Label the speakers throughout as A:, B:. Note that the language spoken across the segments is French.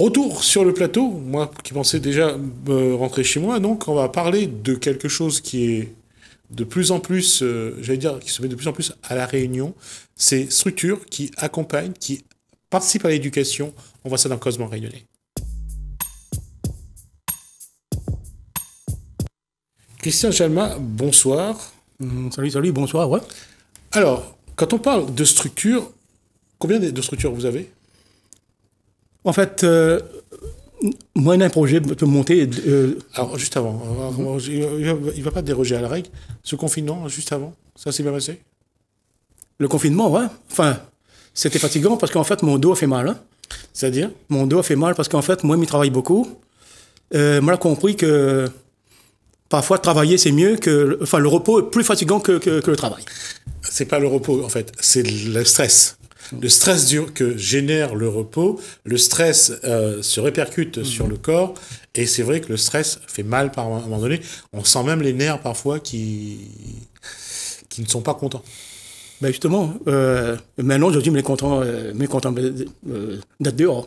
A: Retour sur le plateau, moi qui pensais déjà euh, rentrer chez moi, donc on va parler de quelque chose qui est de plus en plus, euh, j'allais dire, qui se met de plus en plus à la réunion, ces structures qui accompagnent, qui participent à l'éducation. On voit ça dans Cosmont Rayonné. Christian Chalma, bonsoir. Mmh, salut, salut, bonsoir, ouais. Alors, quand on parle de structure, combien de structures vous avez en fait, euh, moi, moins projet peut monter. Euh, Alors, juste avant, il ne va pas déroger à la règle. Ce confinement, juste avant, ça s'est bien passé
B: Le confinement, ouais. Enfin, c'était fatigant parce qu'en fait, mon dos a fait mal. Hein. C'est-à-dire Mon dos a fait mal parce qu'en fait, moi, je travaille beaucoup. Euh, moi, j'ai compris que parfois, travailler, c'est mieux que. Enfin, le repos est plus fatigant que, que le travail. C'est pas le repos, en fait,
A: c'est le stress. Le stress dur que génère le repos, le stress euh, se répercute mhm. sur le corps et c'est vrai que le stress fait mal par un moment donné. On sent
B: même les nerfs parfois qui, qui ne sont pas contents. Ben justement, euh, maintenant dis mais content, euh, mais content euh, d'être dehors.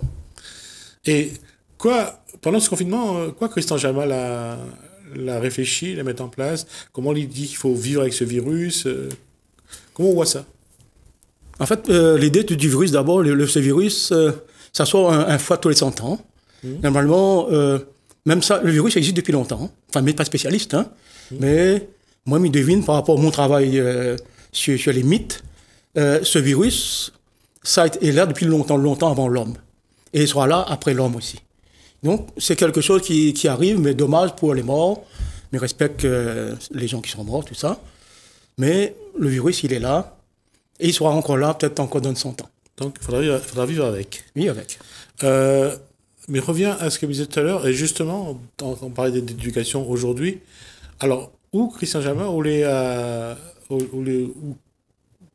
A: Et quoi, pendant ce confinement, quoi Christian Jamal a, la réfléchi, la mettre en place Comment il dit qu'il faut vivre avec ce virus Comment on voit ça
B: en fait, euh, l'idée du virus, d'abord, le, ce virus, euh, ça sort un, fois tous les 100 ans. Hmm. Normalement, euh, même ça, le virus existe depuis longtemps. Hein. Enfin, mais pas spécialiste, hein. hmm. Mais moi, je devine, par rapport à mon travail sur, les mythes, ce virus, ça est là depuis longtemps, longtemps avant l'homme. Et il sera là après l'homme aussi. Donc, c'est quelque chose qui, qui, arrive, mais dommage pour les morts. Mais respecte les gens qui sont morts, tout ça. Mais le virus, il est là. Et il sera encore là, peut-être encore donne son temps. Donc, il faudra vivre, avec. Oui, avec. Euh,
A: mais reviens à ce que vous disiez tout à l'heure, et justement, on parlait d'éducation aujourd'hui. Alors, où Christian Germain, où les, euh, les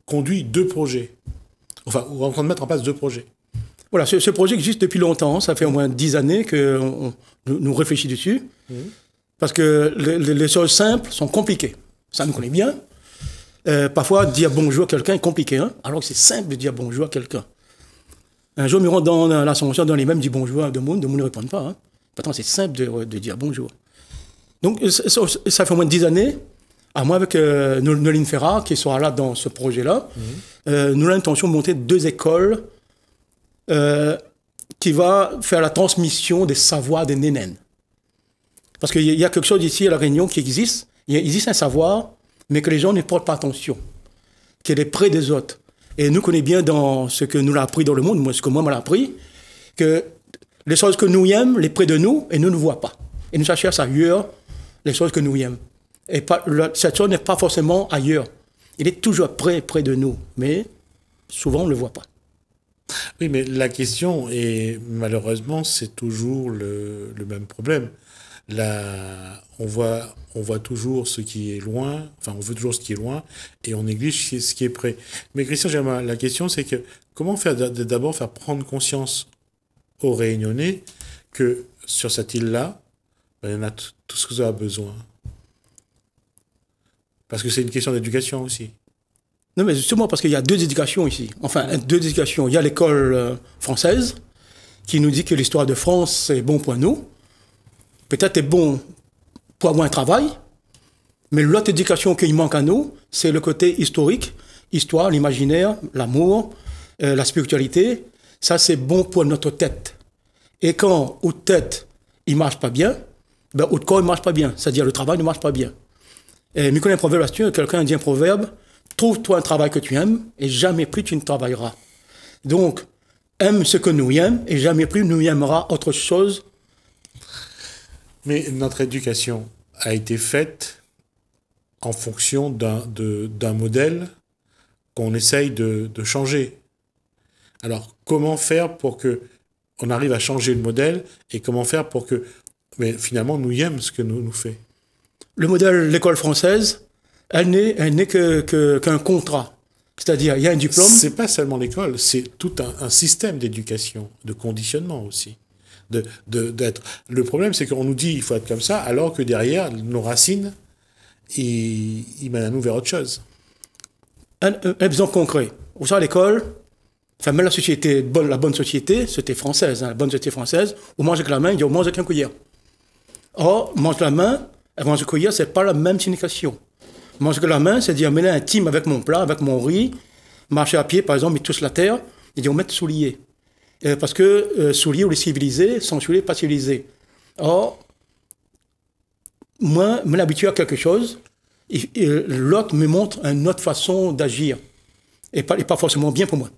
A: conduit deux projets Enfin, on est en train de mettre en place deux projets.
B: Voilà, ce, projet existe depuis longtemps. Ça fait au moins dix années que nous réfléchit dessus. Mmh. Parce que les, choses simples sont compliquées. Ça, nous connaît bien. Euh, parfois, dire bonjour à quelqu'un est compliqué, hein? alors que c'est simple de dire bonjour à quelqu'un. Un jour, me dans, dans l'ascension, dans les mêmes, dit bonjour à deux mondes, deux mondes ne répondent pas. Hein. c'est simple de, dire bonjour. Donc, euh, ça, fait au moins dix années, à moi avec euh, Noline qui sera là dans ce projet-là, mhm. euh, nous avons l'intention de monter deux écoles qui va faire la transmission des savoirs des nénènes. Parce qu'il y a quelque chose ici à La Réunion qui existe. Il existe un savoir mais que les gens ne portent pas attention, qu'elle est près des autres. Et nous connaissons bien dans ce que nous l'a appris dans le monde, moi ce que moi m'a appris, que les choses que nous aimons, les près de nous, et nous ne voyons pas. Et nous cherchons ailleurs les choses que nous aimons. Et cette chose n'est pas forcément ailleurs. Il est toujours près, près de nous, mais souvent on ne le voit pas. Oui, mais la question, et malheureusement,
A: c'est toujours le, le même problème on, voit, on voit toujours ce qui est loin, enfin on veut toujours ce qui est loin, et on néglige ce qui est près. Mais Christian la question c'est que comment faire d'abord faire prendre conscience aux Réunionnais que sur cette île-là, ben, il y en a tout ce que ça a besoin
B: Parce que c'est une question d'éducation aussi. Non mais justement parce qu'il y a deux éducations ici. Enfin, deux éducations. Il y a l'école euh, française qui nous dit que l'histoire de France c'est bon pour nous peut-être est bon pour avoir un travail, mais l'autre éducation qu'il manque à nous, c'est le côté historique, histoire, l'imaginaire, l'amour, euh, la spiritualité. Ça, c'est bon pour notre tête. Et quand notre tête, il marche pas bien, ben, notre corps, il marche pas bien. C'est-à-dire, le travail ne marche pas bien. Et Michel, un proverbe là quelqu'un dit un proverbe, trouve-toi un travail que tu aimes et jamais plus tu ne travailleras. Donc, aime ce que nous aimons et jamais plus nous aimera autre chose mais notre éducation a été faite
A: en fonction d'un modèle qu'on essaye de, changer. Alors, comment faire pour que on arrive à changer le modèle et comment faire pour que mais finalement nous aimons ce que nous nous fait Le modèle l'école française, elle n'est n'est que qu'un contrat. C'est-à-dire, il y a un diplôme. C'est pas seulement l'école, c'est tout un système d'éducation, de conditionnement aussi d'être. De, le problème, c'est qu'on nous dit il faut être comme ça, alors que derrière, nos racines,
B: ils, ils mènent à nous vers autre chose. Un, exemple besoin concret. au sort à l'école, enfin, même la société, la bonne société, c'était française, hein, la bonne société française, on mange avec la main, il y on mange avec un cuillère. Or, mange la main, et mange cuillère, c'est pas la même signification. Mange avec la main, c'est dire un intime avec mon plat, avec mon riz, marcher à pied, par exemple, mais tous la terre, il dit on met souliers. Euh, parce que euh, souliers soulier ou les civilisés, soulier, pas civilisés. Or, moi, me m'habitue à quelque chose, et, euh, l'autre me montre une autre façon d'agir, et pas, pas forcément bien pour moi.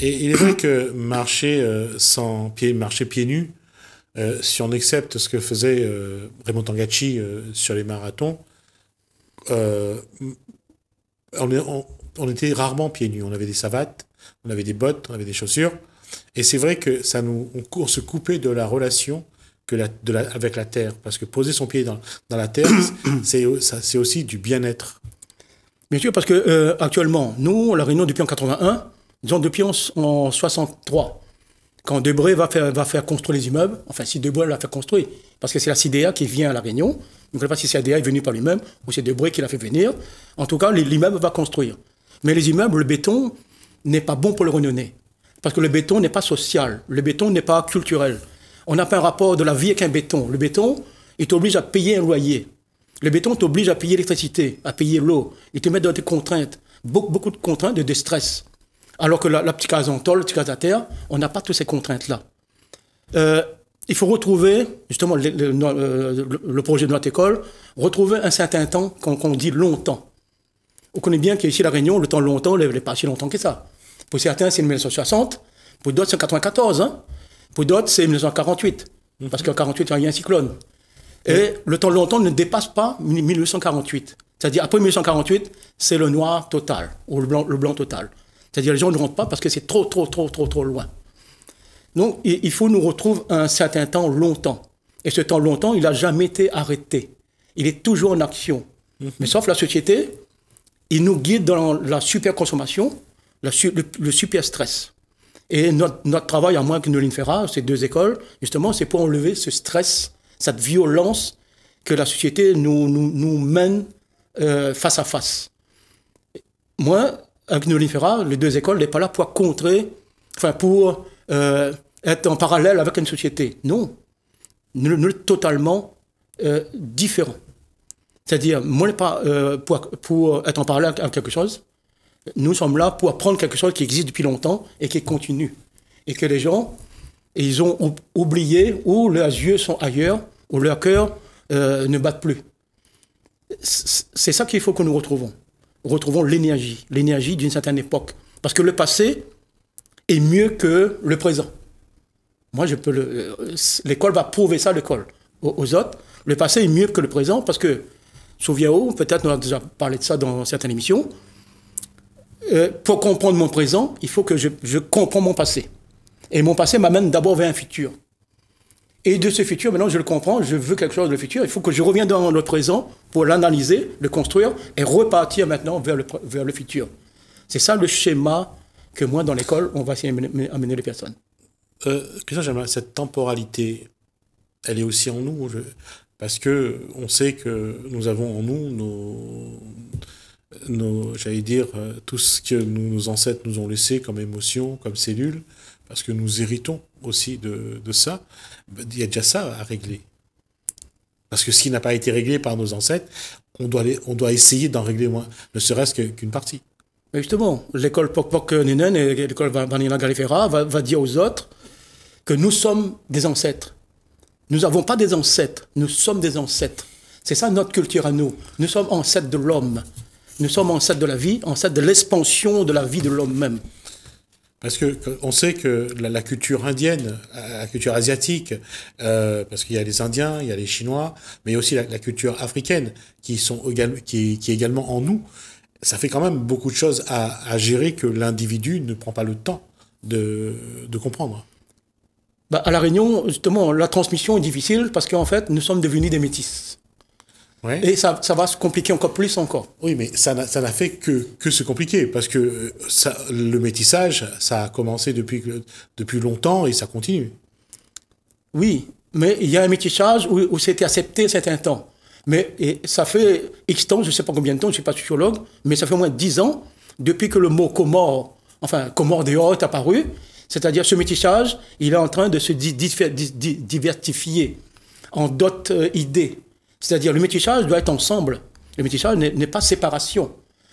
A: Et il est vrai que marcher sans pied, marcher pieds nus, si on accepte ce que faisait Raymond Tangachi sur les marathons, on était rarement pieds nus. On avait des savates, on avait des bottes, on avait des chaussures. Et c'est vrai que ça nous, on, se couper de la relation que la, de la, avec la terre, parce que poser son pied dans, dans la terre,
B: c'est aussi du bien-être. Bien sûr, parce que euh, actuellement, nous, la Réunion depuis en 81, disons depuis en, 63, quand Debré va faire, va faire construire les immeubles, enfin si Debré l'a fait construire, parce que c'est la CDA qui vient à La Réunion, donc je ne sais pas si CIDEA est venu par lui-même ou c'est Debré qui l'a fait venir, en tout cas l'immeuble va construire. Mais les immeubles, le béton n'est pas bon pour le réunionnais. Parce que le béton n'est pas social, le béton n'est pas culturel. On n'a pas un rapport de la vie avec un béton. Le béton, il t'oblige à payer un loyer. Le béton t'oblige à payer l'électricité, à payer l'eau. Il te met dans des contraintes, beaucoup, de contraintes de stress. Alors que la, petite case en tôle, la petite case à terre, on n'a pas toutes ces contraintes-là. Euh, il faut retrouver, justement, euh, le, projet de notre école, retrouver un certain temps qu'on on dit longtemps. On connaît bien qu'ici, La Réunion, le temps longtemps, il n'est pas si longtemps que ça. Pour certains, c'est 1960. Pour d'autres, c'est 1994, hein. Pour d'autres, c'est 1948. Parce qu'en 1948 il y a un cyclone. Et le temps longtemps ne dépasse pas 1948. C'est-à-dire, après 1948, c'est le noir total, ou le blanc, le blanc total. C'est-à-dire, les gens ne rentrent pas parce que c'est trop, trop, trop, trop, trop loin. Donc, il faut nous retrouver un certain temps longtemps. Et ce temps longtemps, il n'a jamais été arrêté. Il est toujours en action. Mm-hmm. Mais sauf la société, il nous guide dans la superconsommation, le, super stress. Et notre, travail, à moins que nous l'Infera, ces deux écoles, justement, c'est pour enlever ce stress, cette violence que la société nous, nous, nous mène euh, face à face. Moi, avec l'infera les deux écoles n'est pas là pour contrer, enfin pour euh, être en parallèle avec une société. Non, nous, nous totalement euh, différents. C'est-à-dire, moi, pas euh, pour, pour être en parallèle avec quelque chose, nous sommes là pour apprendre quelque chose qui existe depuis longtemps et qui continue. Et que les gens, ils ont oublié ou leurs yeux sont ailleurs ou leur cœur euh, ne battent plus. C'est ça qu'il faut que nous retrouvons. Retrouvons l'énergie, l'énergie d'une certaine époque. Parce que le passé est mieux que le présent. Moi, je peux euh, L'école va prouver ça, l'école, aux, aux autres. Le passé est mieux que le présent parce que, souviens-vous, peut-être on a déjà parlé de ça dans certaines émissions, euh, pour comprendre mon présent, il faut que je, je comprends mon passé. Et mon passé m'amène d'abord vers un futur. Et de ce futur, maintenant je le comprends, je veux quelque chose de futur, il faut que je revienne dans le présent pour l'analyser, le construire et repartir maintenant vers le, vers le futur. C'est ça le schéma que moi, dans l'école, on va essayer d'amener les personnes. Euh, j'aimerais, cette
A: temporalité, elle est aussi en nous, parce que on sait que nous avons en nous nos j'allais dire, euh, tout ce que nos ancêtres nous ont laissé comme émotion, comme cellule parce que nous héritons aussi de, de ça, ben, il y a déjà ça à régler. Parce que ce qui n'a pas été réglé par nos ancêtres,
B: on doit, on doit essayer d'en régler moins, ne serait-ce qu'une partie. justement, l'école Pok Nenen et l'école Vanilla Galifera va, va, dire aux autres que nous sommes des ancêtres. Nous n'avons pas des ancêtres, nous sommes des ancêtres. C'est ça notre culture à nous. Nous sommes ancêtres de l'homme. Nous sommes salle de la vie, en salle de l'expansion de la vie de l'homme même. Parce que on sait que la, culture indienne, euh, la culture
A: asiatique, euh, parce qu'il y a les Indiens, il y a les Chinois, mais aussi la, culture africaine qui sont qui, qui est également en nous. Ça fait quand même beaucoup de choses à, gérer que
B: l'individu ne prend pas le temps de, comprendre. Bah, à la Réunion, justement, la transmission est difficile parce qu'en fait, nous sommes devenus des métisses. Et ça, ça, va se compliquer encore plus encore. Oui, mais ça n'a fait que, que se compliquer, parce que euh, ça,
A: le métissage, ça a commencé depuis, depuis longtemps et ça continue.
B: Oui, mais il y a un métissage où, c'était accepté un temps. Mais et ça fait X temps, je ne sais pas combien de temps, je ne suis pas sociologue, mais ça fait au moins 10 ans depuis que le mot comor enfin de haut est apparu. C'est-à-dire ce métissage, il est en train de se diversifier en d'autres euh, idées. C'est-à-dire le métissage doit être ensemble. Le métissage n'est pas séparation.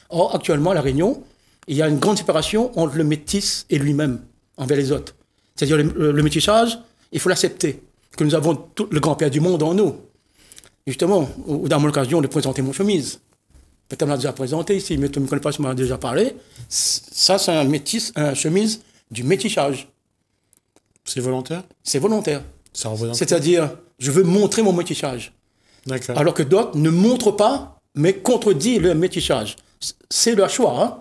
B: Or, actuellement, à La Réunion, il y a une grande séparation entre le métis et lui-même, envers les autres. C'est-à-dire le, métissage, il faut l'accepter, que nous avons tout le grand-père du monde en nous. Justement, ou dans mon occasion de présenter mon chemise. Peut-être l'a déjà présenté ici, mais tu ne me connais pas, m'en as déjà parlé. Ça, c'est un métis, un chemise du métissage. C'est volontaire C'est volontaire.
A: C'est-à-dire,
B: je veux montrer mon métissage. Alors que d'autres ne montrent pas, mais contredisent le métissage. C'est leur choix. Hein.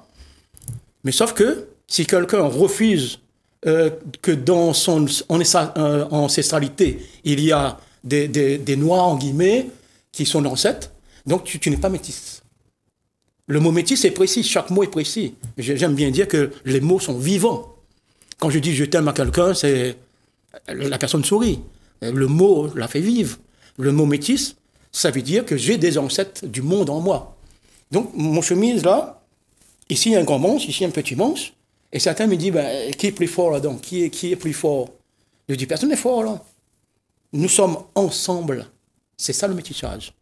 B: Mais sauf que si quelqu'un refuse euh, que dans son euh, ancestralité, il y a des, noirs, en guillemets, qui sont l'ancêtre, donc tu, n'es pas métisse. Le mot métis est précis, chaque mot est précis. J'aime bien dire que les mots sont vivants. Quand je dis je t'aime à quelqu'un, c'est la personne sourit. Le mot la fait vivre. Le mot métis, ça veut dire que j'ai des ancêtres du monde en moi. Donc, mon chemise là, ici un grand manche, ici un petit manche. et certains me disent, ben, qui est plus fort là dedans qui est, qui est plus fort Je dis, personne n'est fort là. Nous sommes ensemble. C'est ça le métissage.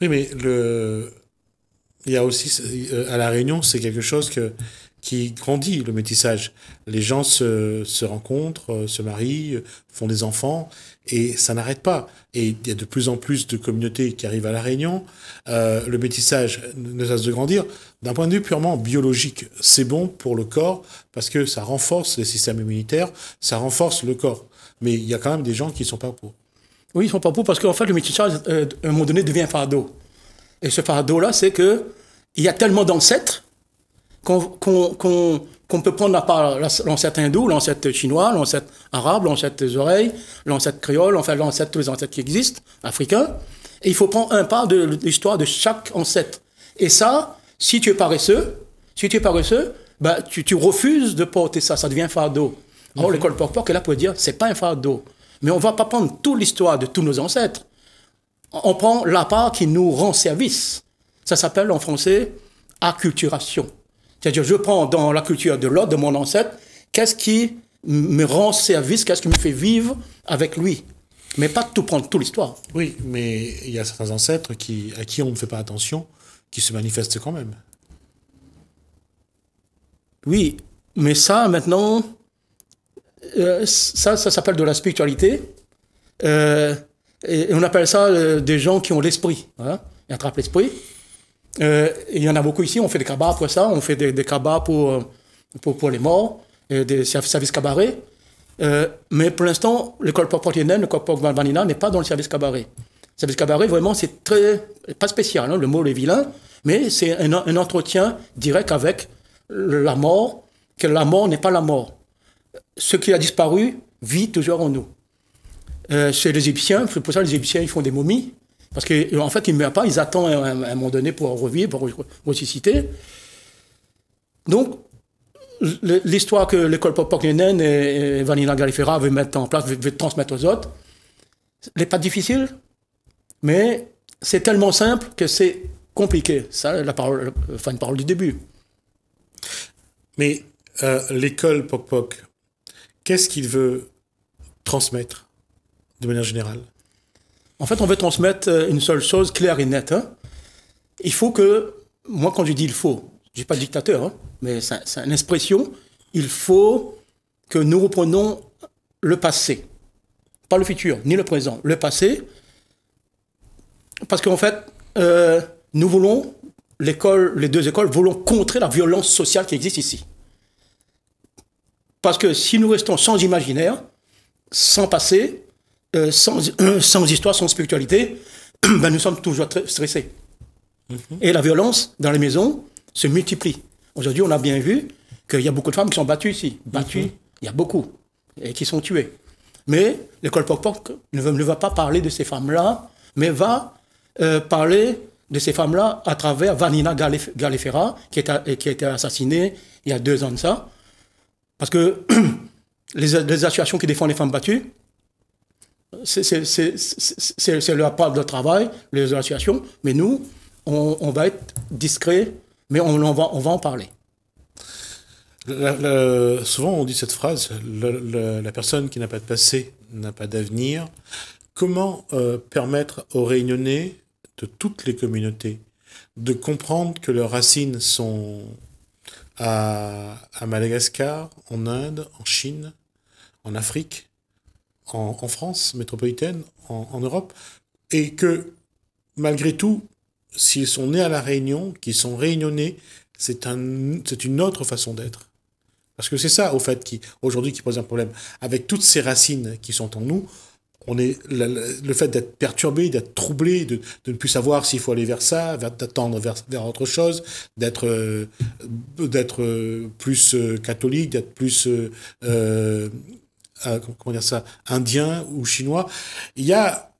A: Oui, mais le... il y a aussi, euh, à La Réunion, c'est quelque chose que qui grandit, le métissage. Les gens se, rencontrent, euh, se marient, euh, font des enfants, et ça n'arrête pas. Et il y a de plus en plus de communautés qui arrivent à La Réunion. Euh, le métissage ne cesse de grandir. D'un point de vue purement biologique, c'est bon pour le corps, parce que ça renforce les systèmes immunitaires, ça renforce le corps. Mais il
B: y a quand même des gens qui ne sont pas pour. Oui, ils ne sont pas pour, parce qu'en fait, le métissage, à un moment donné, devient un fardeau. Et ce fardeau-là, c'est que il y a tellement d'ancêtres qu'on peut prendre la part l'ancêtre hindou, l'ancêtre chinois, l'ancêtre arabe, l'ancêtre des oreilles, l'ancêtre créole, enfin l'ancêtre, tous les ancêtres qui existent, africains. Et il faut prendre un part de, l'histoire de chaque ancêtre. Et ça, si tu es paresseux, si tu es paresseux, bah, tu, refuses de porter ça, ça devient un fardeau. Alors mhm. l'école porte porte que est là pour dire, c'est pas un fardeau. Mais on va pas prendre toute l'histoire de tous nos ancêtres. On prend la part qui nous rend service. Ça s'appelle en français acculturation. C'est-à-dire, je prends dans la culture de l'autre, de mon ancêtre, qu'est-ce qui me rend service, qu'est-ce qui me fait vivre avec lui. Mais pas tout prendre, toute l'histoire.
A: Oui, mais il y a certains ancêtres qui, à qui on ne fait pas attention, qui se manifestent quand même.
B: Oui, mais ça, maintenant, euh, ça, ça s'appelle de la spiritualité. Euh, et on appelle ça euh, des gens qui ont l'esprit. qui hein. attrapent l'esprit. Euh, il y en a beaucoup ici, on fait des cabas pour ça, on fait des, des cabas pour, euh, pour, les morts, euh, des services cabarets. mais pour l'instant, l'école le l'école Vanina n'est pas dans le service cabaret. service cabaret, vraiment, c'est très, pas spécial, hein, le mot est vilain, mais c'est un, entretien direct avec la mort, que la mort n'est pas la mort. Ce qui a disparu vit toujours en nous. Euh, chez les Égyptiens, c'est pour ça que les Égyptiens ils font des momies, parce qu'en euh, en fait, ils ne meurent pas, ils attendent à un, moment donné pour revivre, pour ressusciter. Donc, l'histoire que l'école Popoknenen et Vanilla Galifera veulent mettre en place, veulent transmettre aux autres, n'est pas difficile, mais c'est tellement simple que c'est compliqué. Ça, la parole, fin de parole du début.
A: Mais euh, l'école Pop Pop, qu'est-ce qu'il veut transmettre
B: de manière générale en fait, on veut transmettre euh, une seule chose claire et nette. Hein. Il faut que, moi, quand je dis il faut, je ne suis pas dictateur, hein, mais c'est une expression, il faut que nous reprenons le passé. Pas le futur, ni le présent, le passé. Parce qu'en fait, euh, nous voulons, l'école, les deux écoles voulons contrer la violence sociale qui existe ici. Parce que si nous restons sans imaginaire, sans passé, euh, sans, sans, histoire, sans spiritualité, ben nous sommes toujours stressés. Mhm. Et la violence dans les maisons se multiplie. Aujourd'hui, on a bien vu qu'il y a beaucoup de femmes qui sont battues ici. Battues, mhm. il y a beaucoup, et qui sont tuées. Mais l'école Pop ne, ne, va pas parler de ces femmes-là, mais va euh, parler de ces femmes-là à travers Vanina Galef Galefera, qui, est a, euh, qui a été assassinée il y a deux ans de ça. Parce que les associations qui défendent les femmes battues, c'est leur part de travail, les associations, mais nous, on, va être discret, mais on, va, en parler.
A: souvent, on dit cette phrase la, personne qui n'a pas de passé n'a pas d'avenir. Comment euh, permettre aux Réunionnais de toutes les communautés de comprendre que leurs racines sont à Madagascar, en Inde, en Chine, en Afrique en, France métropolitaine, en, Europe, et que malgré tout, s'ils sont nés à La Réunion, qu'ils sont réunionnés, c'est un, une autre façon d'être. Parce que c'est ça, au fait, qui aujourd'hui qui pose un problème. Avec toutes ces racines qui sont en nous, on est le fait d'être perturbé, d'être troublé, de, ne plus savoir s'il faut aller vers ça, d'attendre vers, vers, autre chose, d'être euh, d'être euh, plus euh, catholique, d'être plus euh, comment dire ça, indien ou chinois. Il y a,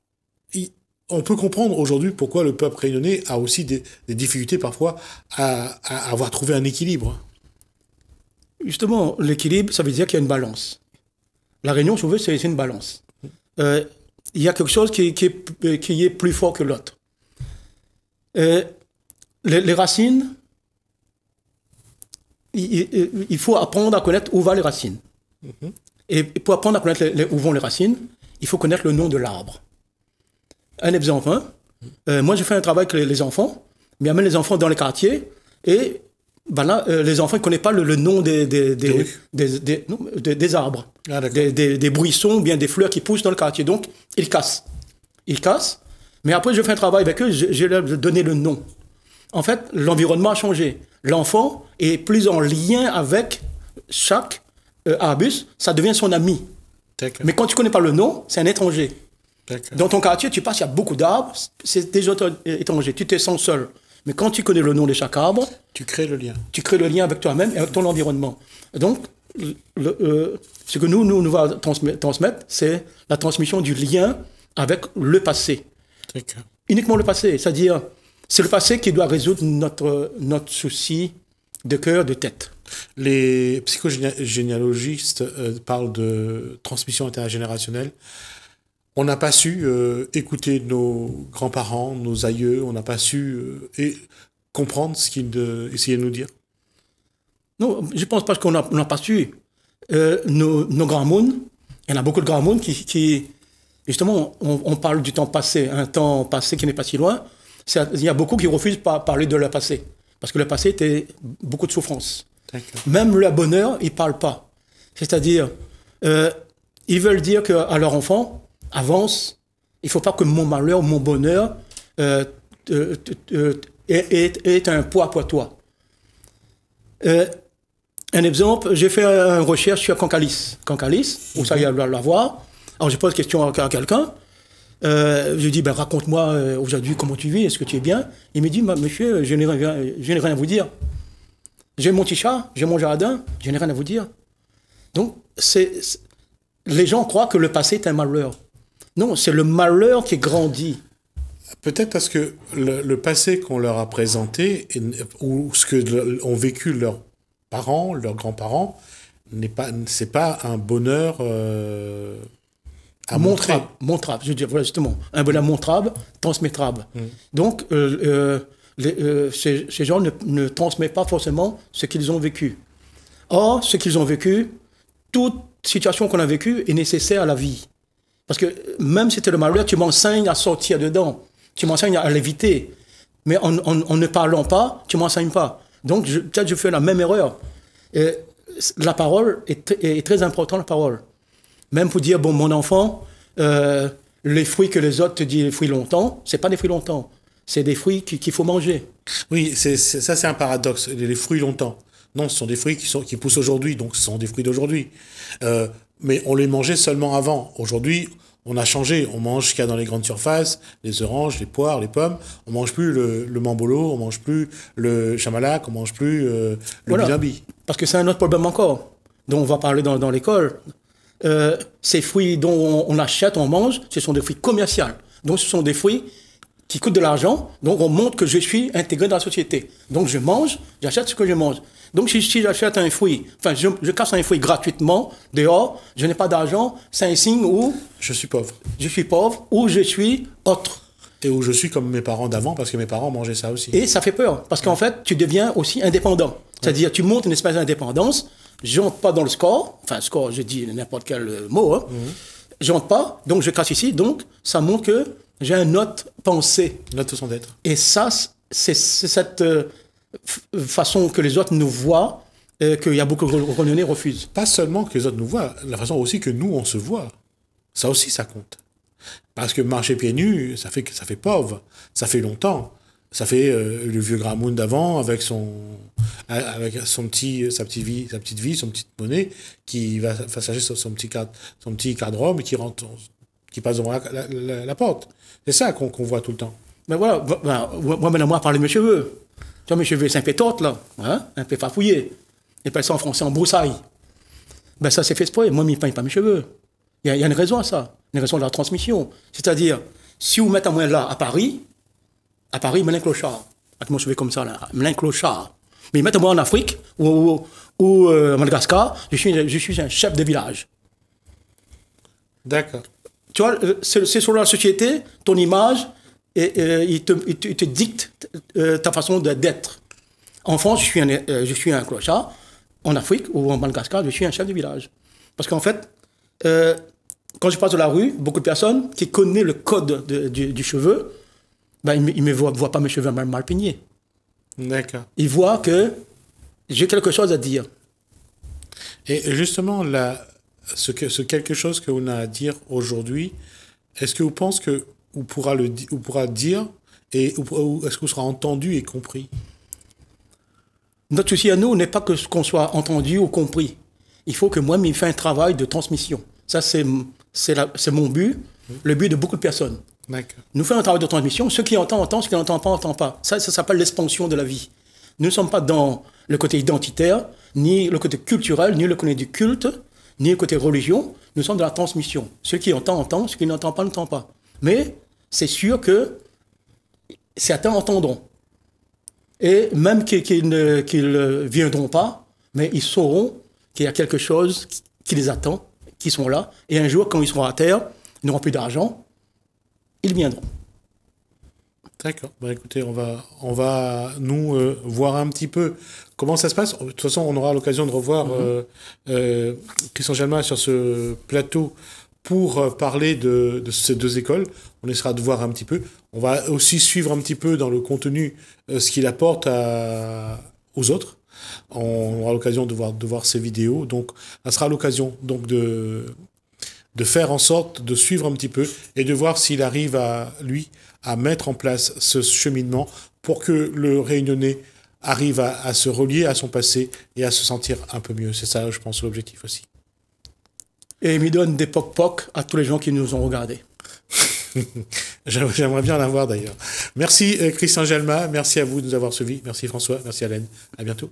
A: on peut comprendre aujourd'hui pourquoi le peuple réunionnais a aussi des, difficultés parfois à, avoir trouvé un équilibre.
B: Justement, l'équilibre, ça veut dire qu'il y a une balance. La réunion, si c'est une balance. Euh, il y a quelque chose qui, est, plus fort que l'autre. Euh, les, racines, il, faut apprendre à connaître où vont les racines. Mm-hmm. Et pour apprendre à connaître où vont les racines, il faut connaître le nom de l'arbre. Un exemple, hein. euh, moi je fais un travail avec les, enfants, mais amène les enfants dans les quartiers, et voilà, ben euh, les enfants ne connaissent pas le, nom des, des, des, des arbres, ah, des, bruissons ou bien des fleurs qui poussent dans le quartier. Donc, ils cassent. Ils cassent, mais après je fais un travail avec eux, je, je leur donne le nom. En fait, l'environnement a changé. L'enfant est plus en lien avec chaque euh, Arbus, ça devient son ami. Mais quand tu connais pas le nom, c'est un étranger. Dans ton quartier, tu passes, il y a beaucoup d'arbres, c'est des autres euh, étrangers, tu te sens seul. Mais quand tu connais le nom de chaque arbre, tu crées le lien. Tu crées le lien avec toi-même et avec ton environnement. Donc, euh, ce que nous, nous, nous va transmettre, c'est la transmission du lien avec le passé. Uniquement le passé, c'est-à-dire, c'est le passé qui doit résoudre notre, notre souci de cœur, de tête.
A: Les psychogénéalogistes euh, parlent de transmission intergénérationnelle. On n'a pas su euh, écouter nos grands-parents, nos aïeux, on n'a pas
B: su euh, et comprendre ce qu'ils essayaient de nous dire. Non, je pense pas qu'on n'a pas su. nos, grands-mônes, il y en a beaucoup de grands-mônes qui, justement, on, parle du temps passé, un temps passé qui n'est pas si loin. Il y a beaucoup qui refusent de parler de leur passé, parce que le passé était beaucoup de souffrance. Même le bonheur, ils ne parlent pas. C'est-à-dire, euh, ils veulent dire que, à leur enfant, avance, il ne faut pas que mon malheur, mon bonheur euh, ait un poids pour toi. Euh, un exemple, j'ai fait une recherche sur Cancalis. Cancalis, vous savez mhm. la voir. Alors je pose question à quelqu'un. je dis, ben, raconte-moi aujourd'hui comment tu vis, est-ce que tu es bien Il me dit, monsieur, je n'ai rien à vous dire. J'ai mon t-shirt, j'ai mon jardin, je n'ai rien à vous dire. Donc, c'est, les gens croient que le passé est un malheur. Non, c'est le malheur qui grandit. Peut-être parce que le,
A: passé qu'on leur a présenté, ou ce que ont vécu leurs parents, leurs grands-parents, n'est pas, c'est pas un bonheur euh,
B: à montrer. Montrable, je veux dire, voilà justement, un bonheur montrable, transmettrable. Mmh. Donc, euh, euh, euh, ces, gens ne, transmettent pas forcément ce qu'ils ont vécu. Or, ce qu'ils ont vécu, toute situation qu'on a vécue est nécessaire à la vie. Parce que même si c'était le malheur, tu m'enseignes à sortir dedans, tu m'enseignes à l'éviter. Mais en, ne parlant pas, tu m'enseignes pas. Donc, peut-être je fais la même erreur. Et la parole est, très importante, la parole. Même pour dire, bon, mon enfant, euh, les fruits que les autres te disent, les fruits longtemps, c'est pas des fruits longtemps c'est des fruits qu'il faut manger. Oui, c'est, ça c'est un paradoxe. Les fruits longtemps. Non, ce sont des fruits qui, sont,
A: qui poussent aujourd'hui, donc ce sont des fruits d'aujourd'hui. Euh, mais on les mangeait seulement avant. Aujourd'hui, on a changé. On mange ce qu'il y a dans les grandes surfaces, les oranges, les poires, les pommes. On mange plus
B: le, le mambolo, on mange plus le chamalac, on mange plus euh, le voilà. Parce que c'est un autre problème encore, dont on va parler dans, l'école. Euh, ces fruits dont on, on, achète, on mange, ce sont des fruits commerciaux. Donc ce sont des fruits qui coûte de l'argent. Donc on montre que je suis intégré dans la société. Donc je mange, j'achète ce que je mange. Donc si, j'achète un fruit, enfin je, casse un fruit gratuitement dehors, je n'ai pas d'argent, c'est un signe où je suis pauvre. Je suis pauvre ou je suis autre. Et où je suis comme mes parents d'avant parce que mes parents mangeaient ça aussi. Et ça fait peur parce qu'en fait tu deviens aussi indépendant. C'est-à-dire tu montes une espèce d'indépendance. Je pas dans le score, enfin score, je dis n'importe quel mot. Hein. ne mhm. Je rentre pas, donc je casse ici, donc ça montre que j'ai un autre pensée. Une autre façon d'être. Et ça, c'est cette euh, façon que les autres nous voient euh, qu'il y a beaucoup de Réunionnais refusent. Pas seulement que les autres nous voient, la façon aussi que nous, on se voit. Ça
A: aussi, ça compte. Parce que marcher pieds nus, ça fait, ça fait pauvre, ça fait longtemps. Ça fait euh, le vieux Gramoun d'avant avec son avec son petit sa petite vie sa petite vie son petite monnaie qui va s'acheter son, son, petit cadre son petit homme qui rentre qui passe devant la porte c'est ça qu'on voit tout le temps.
B: Mais voilà, ben, moi, maintenant, moi, parler de mes cheveux. Tu vois, mes cheveux, c'est un peu là, hein? un peu farfouillé. Et pas ça en français, en broussaille. Ben, ça, c'est fait exprès. Moi, je ne peigne pas mes cheveux. Il y, a une raison à ça, une raison de la transmission. C'est-à-dire, si vous mettez moi là, à Paris, à Paris, Mélin Clochard. Avec mon cheveu comme ça, là, Mélin Clochard. Mais mettez-moi en Afrique ou, à euh, Madagascar, je je suis un chef de village. D'accord. Tu vois, euh, c'est sur la société, ton image, et, euh, il, te, il, dicte euh, ta façon d'être. En France, je suis un, je suis un clochard. En Afrique ou en Madagascar, je suis un chef de village. Parce qu'en fait, quand je passe de la rue, beaucoup de personnes qui connaissent le code du, cheveu, ben, ils ne me voient, pas mes cheveux mal, mal peignés. D'accord. Ils voient que j'ai quelque chose à dire.
A: Et justement, la, ce, que, ce quelque chose que on a à dire aujourd'hui, est-ce que vous pensez que on pourra le pourra dire et est-ce qu'on
B: sera entendu et compris Notre souci à nous n'est pas que qu'on soit entendu ou compris. Il faut que moi-même je fasse un travail de transmission. Ça c'est c'est mon but, le but de beaucoup de personnes. Nous faisons un travail de transmission. Ceux qui entendent, entendent. Ceux qui n'entendent pas, entendent pas. Ça, ça s'appelle l'expansion de la vie. Nous ne sommes pas dans le côté identitaire, ni le côté culturel, ni le côté du culte ni côté religion, nous sommes de la transmission. Ceux qui entendent, entendent, ce qui n'entend pas, n'entend pas. Mais c'est sûr que certains entendront. Et même qu'ils ne viendront pas, mais ils sauront qu'il y a quelque chose qui les attend, qui sont là. Et un jour, quand ils seront à terre, ils n'auront plus d'argent, ils viendront. D'accord. Bah, écoutez, on
A: va, on va nous euh, voir un petit peu comment ça se passe. De toute façon, on aura l'occasion de revoir mhm. euh, euh, Christian Jalma sur ce plateau pour parler de, ces deux écoles. On essaiera de voir un petit peu. On va aussi suivre un petit peu dans le contenu ce qu'il apporte à, aux autres. On aura l'occasion de voir, de voir ses vidéos. Donc, ça sera l'occasion donc de de faire en sorte de suivre un petit peu et de voir s'il arrive à lui à mettre en place ce cheminement pour que le Réunionnais arrive à, se relier à son passé et à se sentir un peu mieux. C'est ça, je pense, l'objectif aussi. Et il me donne des poc-poc à tous les gens qui nous ont regardés. J'aimerais bien l'avoir d'ailleurs. Merci euh, Christian Gelma, merci à vous de nous avoir suivis, merci François, merci Alain, à bientôt.